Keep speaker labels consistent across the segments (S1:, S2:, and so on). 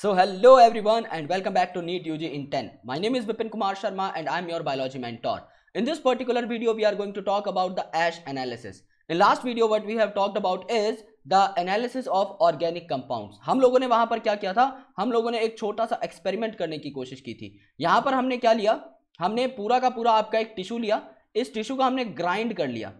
S1: So hello everyone and welcome back to NEET U G in ten my name is Bipin Kumar Sharma and I am your biology tutor in this particular video we are going to talk about the ash analysis in last video what we have talked about is the analysis of organic compounds हम लोगों ने वहाँ पर क्या किया था हम लोगों ने एक छोटा सा एक्सपेरिमेंट करने की कोशिश की थी यहाँ पर हमने क्या लिया हमने पूरा का पूरा आपका एक टिशू लिया इस टिश्यू को हमने ग्राइंड कर लिया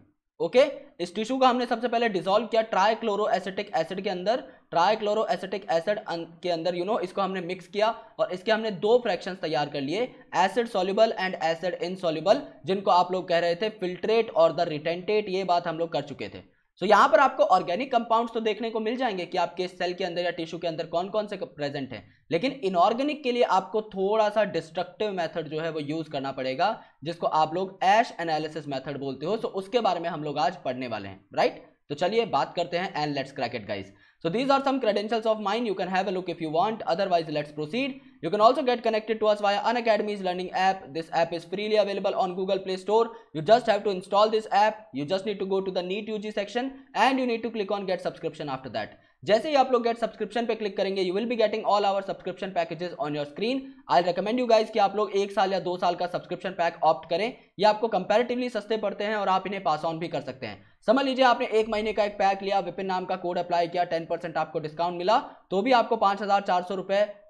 S1: ओके okay? इस टिश्यू का हमने सबसे पहले डिजोल्व किया ट्राईक्लोरो एसिटिक एसिड के अंदर ट्राईक्लोरो एसिटिक एसिड के अंदर यू you नो know, इसको हमने मिक्स किया और इसके हमने दो फ्रैक्शन तैयार कर लिए acid soluble and acid insoluble जिनको आप लोग कह रहे थे फिल्ट्रेट और द रिटेंटेट ये बात हम लोग कर चुके थे सो so, यहाँ पर आपको ऑर्गेनिक कंपाउंड्स तो देखने को मिल जाएंगे कि आपके सेल के अंदर या टिश्यू के अंदर कौन कौन से प्रेजेंट हैं लेकिन इनऑर्गेनिक के लिए आपको थोड़ा सा डिस्ट्रक्टिव मेथड जो है वो यूज़ करना पड़ेगा जिसको आप लोग एश एनालिसिस मेथड बोलते हो सो so उसके बारे में हम लोग आज पढ़ने वाले हैं राइट तो let's crack it, guys. so these are some credentials of mine you can have a look if you want otherwise let's proceed you can also get connected to us via An Academy's learning app this app is freely available on google play store you just have to install this app you just need to go to the neat ug section and you need to click on get subscription after that जैसे ही आप लोग get subscription पे click करेंगे you will be getting all our subscription packages on your screen I recommend you guys कि आप लोग एक साल या दो साल का सब्सक्रिप्शन पैक ऑप्ट करें ये आपको कंपेरेटिवली सस्ते पड़ते हैं और आप इन्हें पास ऑन भी कर सकते हैं समझ लीजिए आपने एक महीने का एक पैक लिया विपिन नाम का कोड अप्लाई किया टेन परसेंट आपको डिस्काउंट मिला तो भी आपको पांच हज़ार चार सौ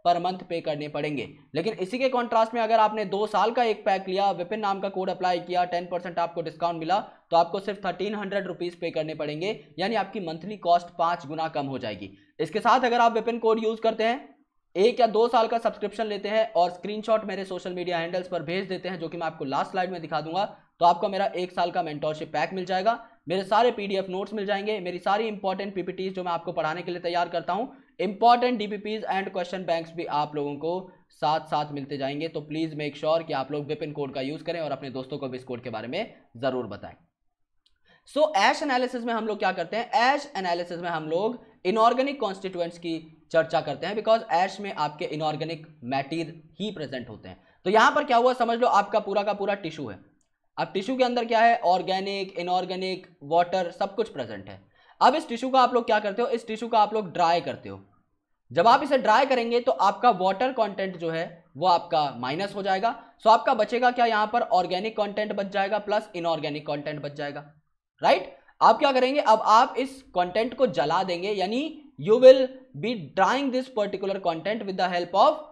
S1: पर मंथ पे करने पड़ेंगे लेकिन इसी के कॉन्ट्रास्ट में अगर आपने दो साल का एक पैक लिया विपिन नाम का कोड अप्लाई किया टेन परसेंट आपको डिस्काउंट मिला तो आपको सिर्फ थर्टीन हंड्रेड रुपीज़ पे करने पड़ेंगे यानी आपकी मंथली कॉस्ट पाँच गुना कम हो जाएगी इसके साथ अगर आप विपिन कोड यूज़ करते हैं एक या दो साल का सब्सक्रिप्शन लेते हैं और स्क्रीनशॉट मेरे सोशल मीडिया हैंडल्स पर भेज देते हैं जो कि मैं आपको लास्ट स्लाइड में दिखा दूंगा तो आपको मेरा एक साल का मेंटोरशिप पैक मिल जाएगा मेरे सारे पीडीएफ नोट्स मिल जाएंगे मेरी सारी इंपॉर्टेंट पीपीटीज जो मैं आपको पढ़ाने के लिए तैयार करता हूँ important DPPs and question banks भी आप लोगों को साथ साथ मिलते जाएंगे तो प्लीज़ मेक श्योर कि आप लोग विपिन कोड का यूज़ करें और अपने दोस्तों को भी इस कोड के बारे में ज़रूर बताएं सो एश एनालिसिस में हम लोग क्या करते हैं एश एनालिसिस में हम लोग इनऑर्गेनिक कॉन्स्टिट्यूएंट्स की चर्चा करते हैं बिकॉज एश में आपके इनऑर्गेनिक मैटीर ही प्रेजेंट होते हैं तो यहाँ पर क्या हुआ समझ लो आपका पूरा का पूरा टिश्यू है अब टिश्यू के अंदर क्या है ऑर्गेनिक इनऑर्गेनिक वाटर सब कुछ प्रेजेंट है अब इस टिश्यू का आप लोग क्या करते हो इस टिश्यू का आप लोग ड्राई करते हो जब आप इसे ड्राई करेंगे तो आपका वाटर कंटेंट जो है वो आपका माइनस हो जाएगा सो आपका बचेगा क्या यहाँ पर ऑर्गेनिक कंटेंट बच जाएगा प्लस इनऑर्गेनिक कंटेंट बच जाएगा राइट आप क्या करेंगे अब आप इस कंटेंट को जला देंगे यानी you will be drying this particular content with the help of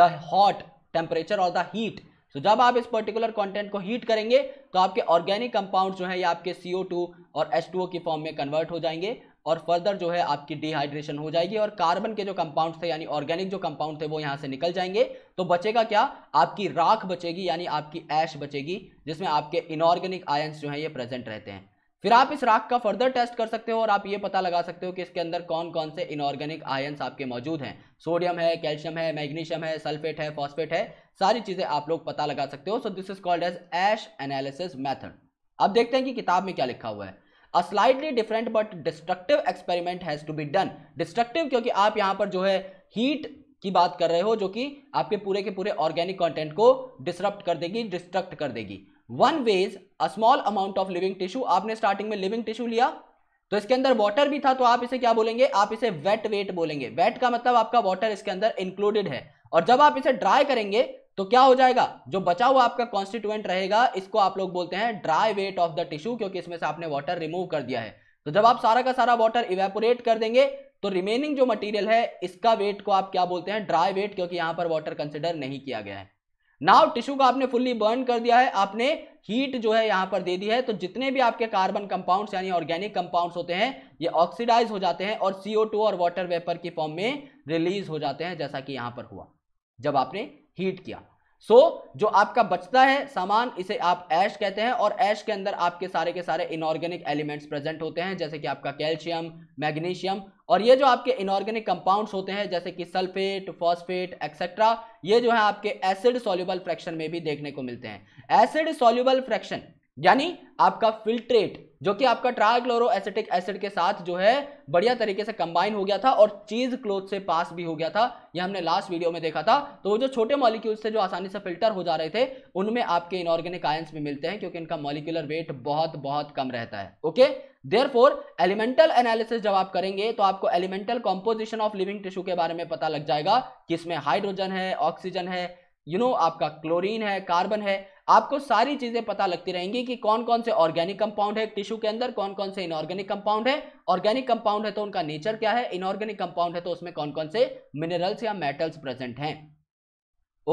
S1: the hot temperature और द हीट तो जब आप इस पर्टिकुलर कंटेंट को हीट करेंगे तो आपके ऑर्गेनिक कंपाउंड जो है ये आपके CO2 और H2O की फॉर्म में कन्वर्ट हो जाएंगे और फर्दर जो है आपकी डिहाइड्रेशन हो जाएगी और कार्बन के जो कंपाउंड थे यानी ऑर्गेनिक जो कंपाउंड थे वो यहाँ से निकल जाएंगे तो बचेगा क्या आपकी राख बचेगी यानी आपकी ऐश बचेगी जिसमें आपके इनऑर्गेनिक आयन्स जो हैं ये प्रेजेंट रहते हैं फिर आप इस राख का फर्दर टेस्ट कर सकते हो और आप ये पता लगा सकते हो कि इसके अंदर कौन कौन से इनऑर्गेनिक आयन्स आपके मौजूद हैं सोडियम है कैल्शियम है मैग्नीशियम है सल्फेट है फॉस्फेट है सारी चीज़ें आप लोग पता लगा सकते हो so this is called as ash analysis method अब देखते हैं कि किताब में क्या लिखा हुआ है a slightly different but destructive experiment has to be done destructive क्योंकि आप यहाँ पर जो है हीट की बात कर रहे हो जो कि आपके पूरे के पूरे ऑर्गेनिक कंटेंट को डिस्टरप्ट कर देगी डिस्ट्रक्ट कर देगी one weighs a small amount of living tissue आपने स्टार्टिंग में लिविंग टिश्यू लिया तो इसके अंदर वाटर भी था तो आप इसे क्या बोलेंगे आप इसे वेट वेट बोलेंगे वेट का मतलब आपका वाटर इसके अंदर इंक्लूडेड है और जब आप इसे ड्राई करेंगे तो क्या हो जाएगा जो बचा हुआ आपका कॉन्स्टिट्यूएंट रहेगा इसको आप लोग बोलते हैं dry weight of the tissue क्योंकि इसमें से आपने वाटर रिमूव कर दिया है तो जब आप सारा का सारा वाटर इवेपोरेट कर देंगे तो रिमेनिंग जो मटेरियल है इसका वेट को आप क्या बोलते हैं ड्राई वेट क्योंकि यहां पर वाटर कंसिडर नहीं किया गया है नाव टिश्यू का आपने फुल्ली बर्न कर दिया है आपने हीट जो है यहाँ पर दे दी है तो जितने भी आपके कार्बन कंपाउंड्स यानी ऑर्गेनिक कंपाउंड्स होते हैं ये ऑक्सीडाइज हो जाते हैं और CO2 और वाटर वेपर की फॉर्म में रिलीज हो जाते हैं जैसा कि यहाँ पर हुआ जब आपने हीट किया सो so, जो आपका बचता है सामान इसे आप ऐश कहते हैं और ऐश के अंदर आपके सारे के सारे इनऑर्गेनिक एलिमेंट्स प्रेजेंट होते हैं जैसे कि आपका कैल्शियम मैग्नीशियम और ये जो आपके इनऑर्गेनिक कंपाउंड्स होते हैं जैसे कि सल्फेट फॉस्फेट एक्सेट्रा ये जो है आपके एसिड सोल्यूबल फ्रैक्शन में भी देखने को मिलते हैं एसिड सोल्यूबल फ्रैक्शन यानी आपका फिल्ट्रेट जो कि आपका ट्राइक्लोरो एसिटिक एसिड के साथ जो है बढ़िया तरीके से कंबाइन हो गया था और चीज क्लोथ से पास भी हो गया था यह हमने लास्ट वीडियो में देखा था तो वो जो छोटे मॉलिक्यूल्स थे जो आसानी से फिल्टर हो जा रहे थे उनमें आपके इनऑर्गेनिक आयंस भी मिलते हैं क्योंकि इनका मॉलिकुलर वेट बहुत बहुत कम रहता है okay therefore elemental analysis जब आप करेंगे तो आपको elemental composition of living tissue के बारे में पता लग जाएगा कि इसमें हाइड्रोजन है ऑक्सीजन है यू you नो know, आपका क्लोरीन है कार्बन है आपको सारी चीजें पता लगती रहेंगी कि कौन कौन से ऑर्गेनिक कंपाउंड है टिश्यू के अंदर कौन कौन से इनऑर्गेनिक कंपाउंड है ऑर्गेनिक कंपाउंड है तो उनका नेचर क्या है इनऑर्गेनिक कंपाउंड है तो उसमें कौन कौन से मिनरल्स या मेटल्स प्रेजेंट हैं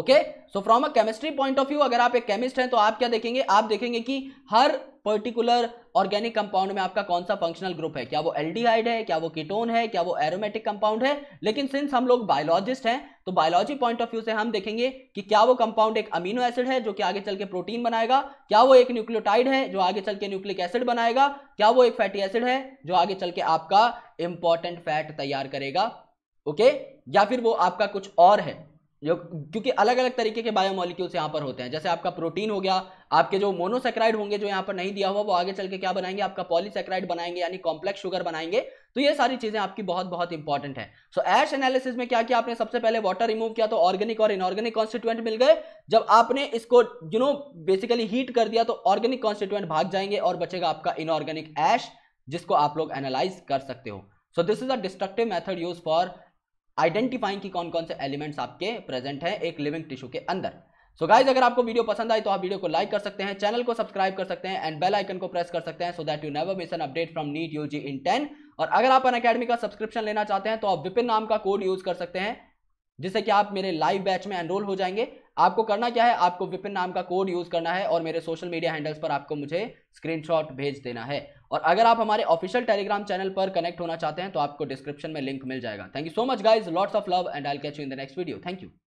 S1: okay so from a chemistry point of view अगर आप एक केमिस्ट हैं तो आप क्या देखेंगे आप देखेंगे कि हर पर्टिकुलर ऑर्गेनिक कंपाउंड में आपका कौन सा फंक्शनल ग्रुप है क्या वो एल्डिहाइड है क्या वो कीटोन है क्या वो एरोमेटिक कंपाउंड है लेकिन सिंस हम लोग बायोलॉजिस्ट हैं तो बायोलॉजी पॉइंट ऑफ व्यू से हम देखेंगे कि क्या वो कंपाउंड एक अमीनो एसिड है जो कि आगे चल के प्रोटीन बनाएगा क्या वो एक न्यूक्लियोटाइड है जो आगे चल के न्यूक्लिक एसिड बनाएगा क्या वो एक फैटी एसिड है जो आगे चल के आपका इंपॉर्टेंट फैट तैयार करेगा ओके okay? या फिर वो आपका कुछ और है जो क्योंकि अलग अलग तरीके के बायोमोलिक्यूल्स यहाँ पर होते हैं जैसे आपका प्रोटीन हो गया आपके जो मोनोसेक्राइड होंगे जो यहाँ पर नहीं दिया हुआ वो आगे चल के क्या बनाएंगे आपका पॉलीसेक्राइड बनाएंगे यानी कॉम्प्लेक्स शुगर बनाएंगे तो ये सारी चीजें आपकी बहुत बहुत इंपॉर्टेंट है सो एश एनालिसिस में क्या किया आपने सबसे पहले वाटर रिमूव किया तो ऑर्गेनिक और इनऑर्गेनिक कॉन्स्टिट्यूएंट मिल गए जब आपने इसको यू नो बेसिकली हीट कर दिया तो ऑर्गेनिक कॉन्स्टिट्यूएंट भाग जाएंगे और बचेगा आपका इनऑर्गेनिक एश जिसको आप लोग एनालाइज कर सकते हो so this is a destructive method use for identifying की कौन कौन से एलिमेंट्स आपके प्रेजेंट हैं एक लिविंग टिश्यू के अंदर सो so गाइज अगर आपको वीडियो पसंद आई तो आप वीडियो को लाइक कर सकते हैं चैनल को सब्सक्राइब कर सकते हैं एंड बेल आइकन को प्रेस कर सकते हैं so that you never miss an update from NEET U G in ten और अगर आप अन अकेडमी का सब्सक्रिप्शन लेना चाहते हैं तो आप विपिन नाम का कोड यूज कर सकते हैं जिससे कि आप मेरे लाइव बैच में एनरोल हो जाएंगे आपको करना क्या है आपको विपिन नाम का कोड यूज करना है और मेरे सोशल मीडिया हैंडल्स पर आपको मुझे स्क्रीनशॉट भेज देना है और अगर आप हमारे ऑफिशियल टेलीग्राम चैनल पर कनेक्ट होना चाहते हैं तो आपको डिस्क्रिप्शन में लिंक मिल जाएगा thank you so much guys lots of love and I catch you in the next video thank you